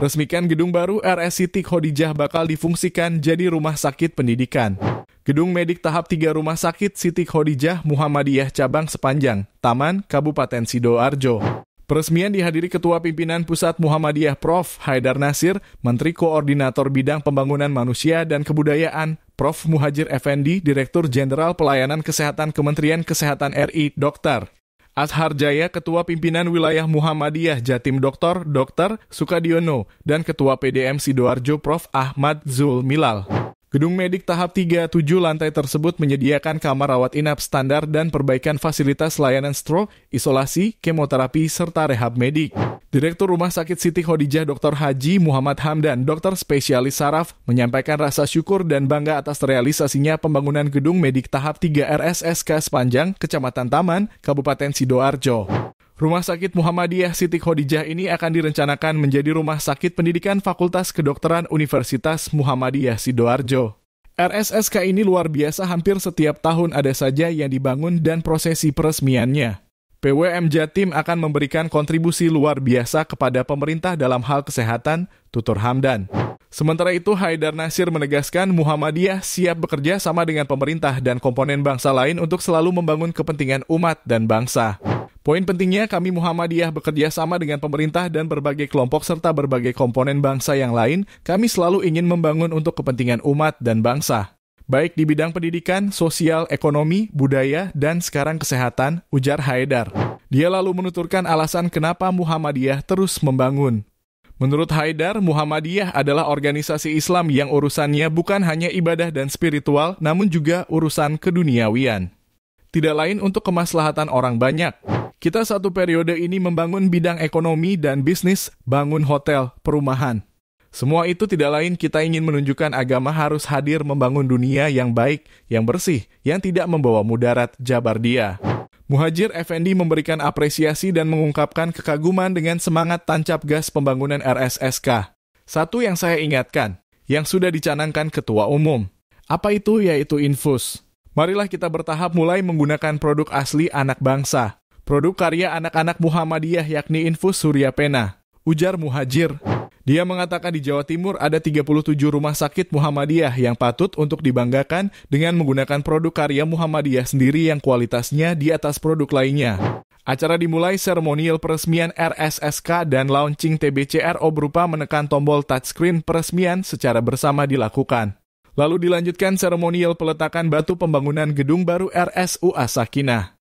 Resmikan gedung baru RS City Khodijah bakal difungsikan jadi rumah sakit pendidikan. Gedung medik tahap 3 Rumah Sakit Siti Khodijah Muhammadiyah Cabang Sepanjang, Taman, Kabupaten Sidoarjo. Peresmian dihadiri Ketua Pimpinan Pusat Muhammadiyah Prof. Haidar Nasir, Menteri Koordinator Bidang Pembangunan Manusia dan Kebudayaan, Prof. Muhajir Effendi, Direktur Jenderal Pelayanan Kesehatan Kementerian Kesehatan RI, Dr. Ashar Jaya Ketua Pimpinan Wilayah Muhammadiyah Jatim Dr. Dr. Sukadiono dan Ketua PDM Sidoarjo Prof. Ahmad Zul Milal. Gedung medik tahap 37 lantai tersebut menyediakan kamar rawat inap standar dan perbaikan fasilitas layanan stroke, isolasi, kemoterapi, serta rehab medik. Direktur Rumah Sakit Siti Khadijah Dr. Haji Muhammad Hamdan, dokter spesialis saraf, menyampaikan rasa syukur dan bangga atas realisasinya pembangunan gedung medik tahap 3 RSSK sepanjang Kecamatan Taman, Kabupaten Sidoarjo. Rumah Sakit Muhammadiyah Siti Khadijah ini akan direncanakan menjadi rumah sakit pendidikan Fakultas Kedokteran Universitas Muhammadiyah Sidoarjo. RSSK ini luar biasa hampir setiap tahun ada saja yang dibangun dan prosesi peresmiannya. PWM Jatim akan memberikan kontribusi luar biasa kepada pemerintah dalam hal kesehatan, tutur Hamdan. Sementara itu, Haidar Nasir menegaskan Muhammadiyah siap bekerja sama dengan pemerintah dan komponen bangsa lain untuk selalu membangun kepentingan umat dan bangsa. Poin pentingnya, kami Muhammadiyah bekerja sama dengan pemerintah dan berbagai kelompok serta berbagai komponen bangsa yang lain. Kami selalu ingin membangun untuk kepentingan umat dan bangsa baik di bidang pendidikan, sosial, ekonomi, budaya, dan sekarang kesehatan, ujar Haidar. Dia lalu menuturkan alasan kenapa Muhammadiyah terus membangun. Menurut Haidar, Muhammadiyah adalah organisasi Islam yang urusannya bukan hanya ibadah dan spiritual, namun juga urusan keduniawian. Tidak lain untuk kemaslahatan orang banyak. Kita satu periode ini membangun bidang ekonomi dan bisnis, bangun hotel, perumahan, semua itu tidak lain kita ingin menunjukkan agama harus hadir membangun dunia yang baik, yang bersih, yang tidak membawa mudarat jabar dia. Muhajir Effendi memberikan apresiasi dan mengungkapkan kekaguman dengan semangat tancap gas pembangunan RSSK. Satu yang saya ingatkan, yang sudah dicanangkan ketua umum. Apa itu? Yaitu infus. Marilah kita bertahap mulai menggunakan produk asli anak bangsa. Produk karya anak-anak Muhammadiyah yakni infus Surya Pena. Ujar Muhajir. Dia mengatakan di Jawa Timur ada 37 rumah sakit Muhammadiyah yang patut untuk dibanggakan dengan menggunakan produk karya Muhammadiyah sendiri yang kualitasnya di atas produk lainnya. Acara dimulai seremonial peresmian RSSK dan launching TBCRO berupa menekan tombol touchscreen peresmian secara bersama dilakukan. Lalu dilanjutkan seremonial peletakan batu pembangunan gedung baru RSUA Sakinah.